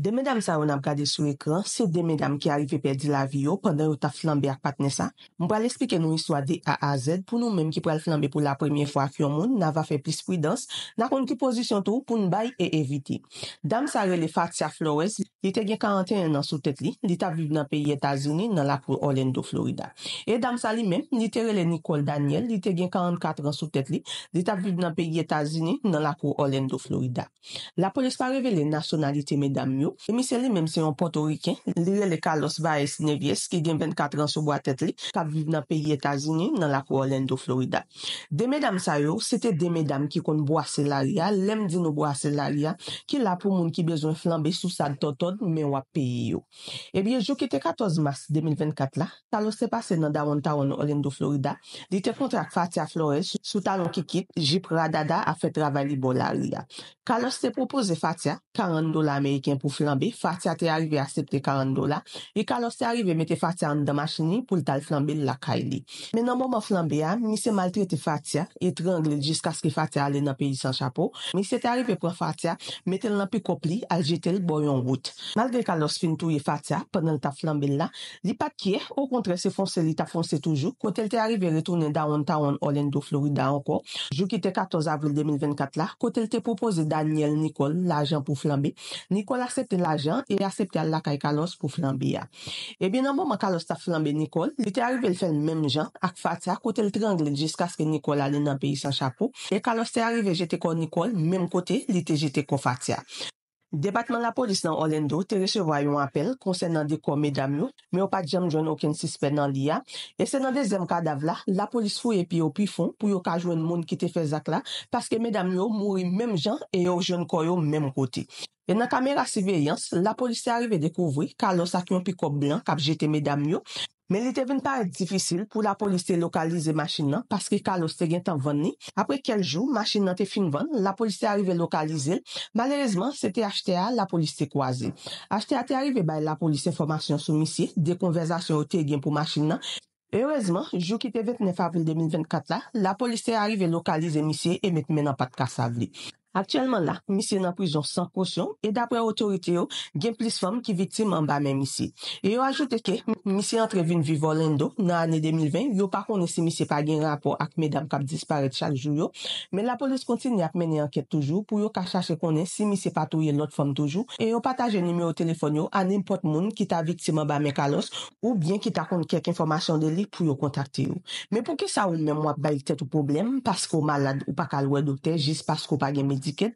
Deme dam sa ou nam gade sou ekran, se deme dam ki arive perdi la vi yo pandan ou ta flambe ak patne sa, mpwa l'esplike nou iswa D.A.A.Z. pou nou menm ki pral flambe pou la premiye fwa ki yon moun, na va fe plis pridans, na kon ki pozisyon tou pou n'bay e eviti. Dam sa rele Fatsia Flores, li te gen 41 nan sou tet li, li ta vib nan peyi Etazini nan la pou Orlando, Florida. E dam sa li menm, li te rele Nicole Daniel, li te gen 44 nan sou tet li, li ta vib nan peyi Etazini nan la pou Orlando, Florida. La polis pa revele nasyonalite medam yo, Emi se li menm se yon potoriken, li le le kalos ba es nevyes ki gen 24 an sou bo atet li, ka vive nan peyi Etazini nan lakou Orlando, Florida. De medam sa yo, sete de medam ki kon bo ase lalya, lem di nou bo ase lalya ki la pou moun ki bezon flambe sou san ton ton men wap peyi yo. Ebyen, jou ki te 14 mas 2024 la, talos te pase nan daron taron Orlando, Florida, di te kontrak Fathia Flores sou talon ki kit, Jip Radada a fet ravali bo lalya. Kalos te propose Fathia, 40 dolar Ameriken pou florida, flambe, Fatia te arive a septe 40 dola, e kalos te arive mette Fatia an damachini pou l tal flambe l lakay li. Menon mou mou flambe a, mi se maltre te Fatia, etrengle jiska skifatia alen api san chapo, mi se te arive pou an Fatia, mette l lampi kopli al jetel boyon wout. Malde kalos fin tou ye Fatia, penel ta flambe l la, li pat kye, ou kontre se fonse li ta fonse toujou, kote l te arive retoune da an taon Orlando, Florida anko, jou ki te 14 avril 2024 la, kote l te propose Daniel Nicole l ajan pou flambe, Nicole ase Asepte la jan e asepte a laka e kalos pou flambe ya. E eh bi nan bon man kalos ta flambe Nikol, li te arive l fel menm jan ak fatia kote l trengle jiska ske Nikol alen an peyi san chapou. E kalos te arive jete kon Nikol, menm kote li te jete kon fatia. Debatman la polis nan Olendo te resevwa yon apel konsen nan deko me dam yo, me yo pa djem joun oken sisper nan liya, e se nan dezem kardav la, la polis fouye pi yo pi fon pou yo kajwen moun ki te fezak la, paske me dam yo mouri mem jan e yo joun koyo mem kote. E nan kamera siveyans, la polis se arrive dekouvri ka lo sakyon pi kop blan kap jete me dam yo, Men li te ven pare difisil pou la polis te lokalize machin nan, paske kalos te gen tan ven ni. Apre kel jou, machin nan te fin ven, la polis te arrive lokalize. Malerezman, se te achete a, la polis te kwaze. Achete a te arrive bay la polis informasyon sou misye, de konvezasyon ou te gen pou machin nan. Erezman, jou ki te ven favil 2024 la, la polis te arrive lokalize misye e met men an pat kas avli. Aktiyelman la, misi nan prizon san kousyon e dapre otorite yo gen plis fom ki vitim an ba men misi. E yo ajoute ke, misi entrevin vivolendo nan ane 2020, yo pa konen si misi pa gen rapor ak medam kap disparit chaljou yo, men la polis kontine ap meni anket toujou pou yo kachache konen si misi pa touye not fom toujou e yo pataje nime yo telefon yo an import moun ki ta vitim an ba men kalos ou bien ki ta konen kek informasyon de li pou yo kontakte yo. Men pou ke sa ou men mwa bayikte tou problem, pasko malad ou pa kalwe dokte, jis pasko pa gen men ticket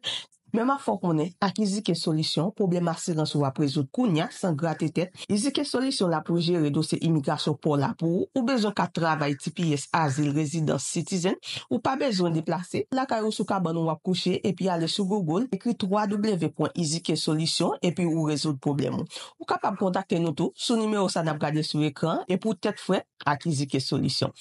Mèman fòk mwenè, ak izike solisyon, problem asilans wap rezout kounya san grat etè. Izike solisyon la pou jere dosè imigrasyon pou la pou ou bezon kat travay tipi yes asil rezidans sitizen ou pa bezon diplase. La karou sou ka ban nou wap kouche epi ale sou Google, ekri 3W.izike solisyon epi ou rezout problemou. Ou kapab kontakte nou tou, sou nime ou san ap gade sou ekran epi ou tèt fwè ak izike solisyon.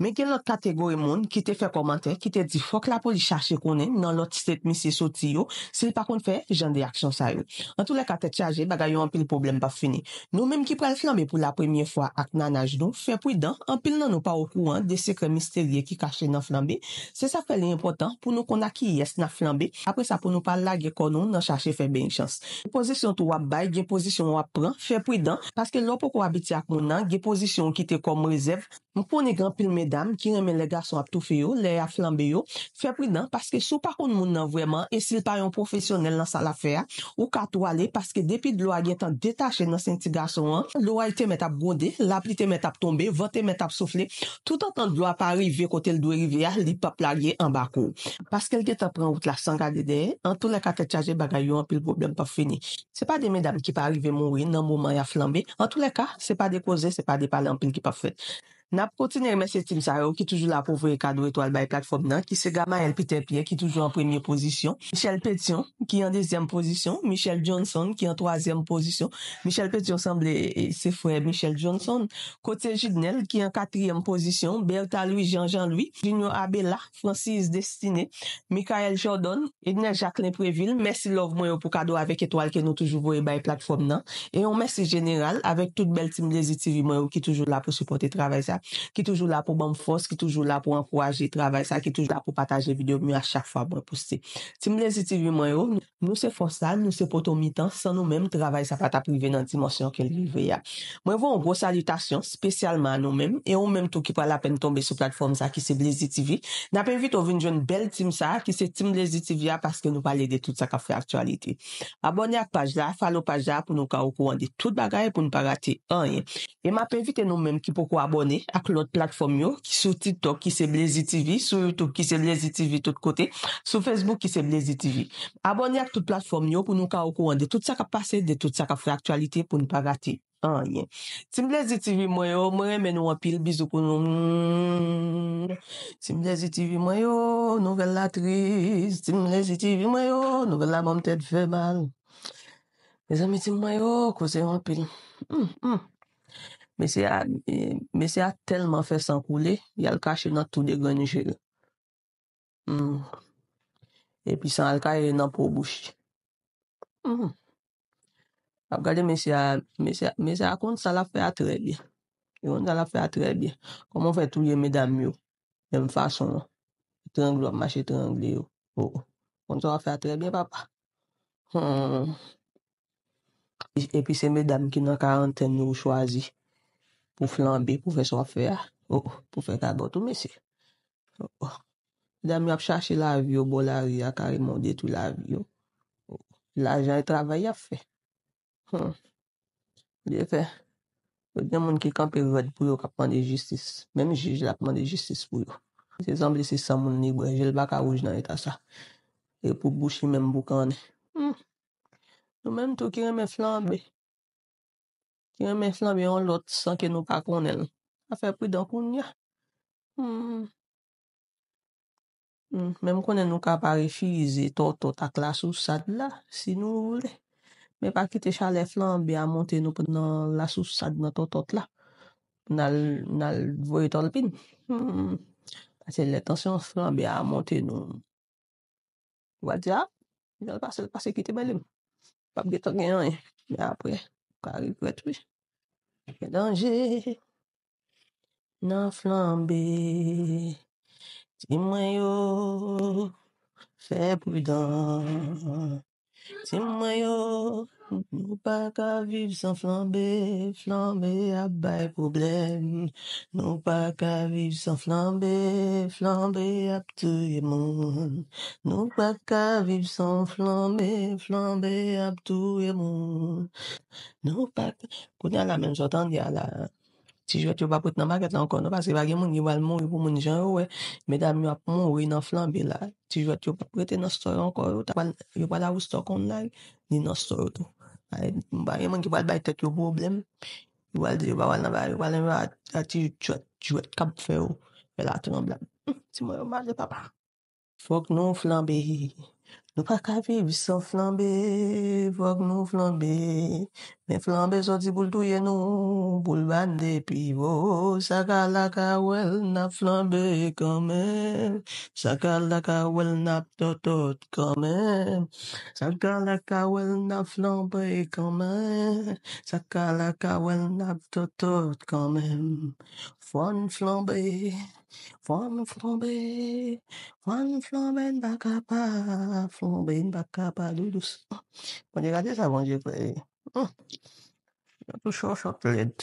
Men gen not kategori moun ki te fe komante, ki te di fok la pou li chache konen nan loti set misi soti yo, se li pa kon fè, jan de aksyon sa yo. An tou le ka te chaje, bagay yo anpil problem pa fini. Nou menm ki prel flambe pou la premye fwa ak nanaj nou, fe pwidan, anpil nan nou pa wakou an, de sekre misterye ki kache nan flambe. Se sa fè le impotant, pou nou kon aki yes nan flambe, apre sa pou nou pa la ge konon nan chache fe ben chans. Ge pozisyon tou wap bay, ge pozisyon wap pran, fe pwidan, paske lopo ko wabiti ak moun nan, ge pozisyon ki te kom rez Mpone gen an pil medam ki reme le gason ap toufe yo, le ya flambe yo, febri dan, paske sou pa kon moun nan vweman, esil pa yon profesyonel nan sal afer, ou kat wale, paske depi dlo a gen tan detache nan senti gason an, lo a ite met ap bonde, la pi te met ap tombe, vote met ap soufle, tout an tan dlo a pa rive kote l do rive ya, li pa plage an bako. Paske l gen tan pren wote la sanga de de, an tou le ka te chaje bagay yo an pil problem pa fini. Se pa de medam ki pa rive moun, nan mouman ya flambe, an tou le ka, se pa de koze, se pa de pale an pil ki pa fwet. Nap kontine remese tim sa yo ki toujou la pou vwe kado e toal bay platform nan, ki se gama el Peter Pierre ki toujou en premye pozisyon, Michel Petion ki en dezyem pozisyon, Michel Johnson ki en troasyem pozisyon, Michel Petion semble se fwe Michel Johnson, Kote Jidnel ki en katriyem pozisyon, Bertha Louis-Jean-Jean-Louis, Lino Abela, Francis Destiné, Mikael Jordan, Edna Jacqueline Preville, Messi Love mwen yo pou kado avek e toal ke nou toujou vwe bay platform nan, e yon Messi General avek tout bel tim lezi TV mwen yo ki toujou la pou soupote travèze ap. ki toujou la pou ban fos, ki toujou la pou ankouaje, trabay sa, ki toujou la pou pataje videyo mi a chak fwa bon pou se. Tim Blazy TV mwen yo, nou se fos la, nou se poto mi tan, san nou men trabay sa pata prive nan dimonsyon ke li vwe ya. Mwen vo yon gros salutation, spesyalman nou men, e yon men tou ki pa la pen tombe sou platform sa ki se Blazy TV. Na pen vit ou vin joun bel tim sa, ki se Tim Blazy TV ya, paske nou pale de tout sa ka fwe aktualite. Abone ak paj la, falo paj la pou nou ka ou kouande tout bagay pou nou pa rate anye. E ma pen vit en nou men ki pou kou abone, ak lout plakfom yo, ki sou Tiktok ki se Blazy TV, sou Youtube ki se Blazy TV tout kote, sou Facebook ki se Blazy TV abonye ak tout plakfom yo pou nou ka okou an de tout saka pase de tout saka fraktualite pou nou pa gati Tim Blazy TV mwen yo mwen men ou apil, bizou kou nou Tim Blazy TV mwen yo nouvel la triz Tim Blazy TV mwen yo nouvel la moum tèd fè bal mè zè mè Tim mwen yo kou se ou apil mè hmm, zè hmm. mè Mese a telman fè san koule, yal kache nan tou de gwen njè. Epi san al kaje nan pou bouch. Apkade mese a kont sa la fè a tre bie. Yon sa la fè a tre bie. Koman fè tou de medam yo, yon fason. Tranglo, mache tranglo yo. Kont oh, oh. sa la fè a tre bie papa. Epi se medam ki nan karen ten yo chwazi. pou flambe pou fè so fè ya, ou oh, oh, pou fè kabotou mè se. Oh, dè mi ap chache lavi yo, bolari ya kari mou detou lavi yo. La jan yon e travay ya fè. Dè hmm. fè, yon dè moun ki kampe vèd pou yo ka pande jistis, mèm jij la pande jistis pou yo. Se zanble se samoun ni gwen, jel baka ouj nan yon tasa, yon e pou bouchi mèm boukande. Yon hmm. mèm tou kire mè flambe. Ti yon men flanbe yon lot san ke nou pa konel. A fe pridankoun ya. Hmm. Hmm, mem konel nou ka pare fizi totot ak la sousad la. Si nou vle. Me pa kite chale flanbe a monte nou penan la sousad nan totot la. Nan l vwe tolpin. Hmm. Ase l etansyon flanbe a monte nou. Wadja? Yon pasel pase kite belim. Pap geto genyon e. Ya apre. karib kwa touche. Ke danje, nan flambe, ti manyou, fep Ouifa. Se mwen yo, nou pa ka viv san flambe, flambe ap bay probleme. Nou pa ka viv san flambe, flambe ap touye moun. Nou pa ka viv san flambe, flambe ap touye moun. Nou pa... Kou dyan la men, jotan dyan la. Ti jwet yon pa pwete nan maket lan kon nou, pasi bagi moun yon wal moun yon moun jan yon we, medan moun yon moun yon flanbe la, ti jwet yon pa pwete nan stor yon kon nou, ta yon wal avou stor kon nou la, ni nan stor yon tou. A yon moun yon wal bay tek yon problem, yon wal yon wal nan val, yon wal yon wal ati yon chot, yon wal kab fe yon, vela ati yon blan, ti moun yon mal de papa. Fok nou flanbe hi, hi, hi, hi. Nou pa ka vivi san flambe, vok nou flambe, men flambe soti boul touye nou, boul bande pi vo, ka wel nap flambe kanmen, ka wel nap totot kanmen, ka wel nap flambe kanmen, ka wel nap totot kanmen, fon flambe, fon flambe, fon flambe baka pa flambe. Mwenye gade savonje kwe e. Mwenye gade savonje kwe e.